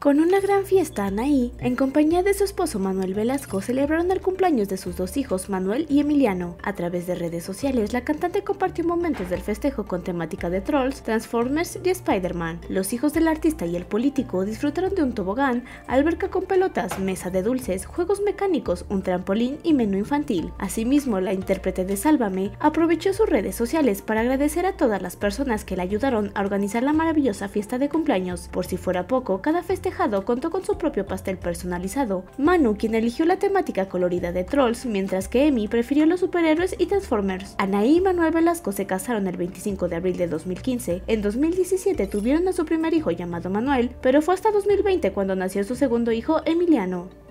Con una gran fiesta, Anaí, en compañía de su esposo Manuel Velasco, celebraron el cumpleaños de sus dos hijos, Manuel y Emiliano. A través de redes sociales, la cantante compartió momentos del festejo con temática de trolls, Transformers y Spider-Man. Los hijos del artista y el político disfrutaron de un tobogán, alberca con pelotas, mesa de dulces, juegos mecánicos, un trampolín y menú infantil. Asimismo, la intérprete de Sálvame aprovechó sus redes sociales para agradecer a todas las personas que le ayudaron a organizar la maravillosa fiesta de cumpleaños. Por si fuera poco, cada festejo contó con su propio pastel personalizado. Manu, quien eligió la temática colorida de Trolls, mientras que Emi prefirió los superhéroes y Transformers. Anaí y Manuel Velasco se casaron el 25 de abril de 2015. En 2017 tuvieron a su primer hijo llamado Manuel, pero fue hasta 2020 cuando nació su segundo hijo, Emiliano.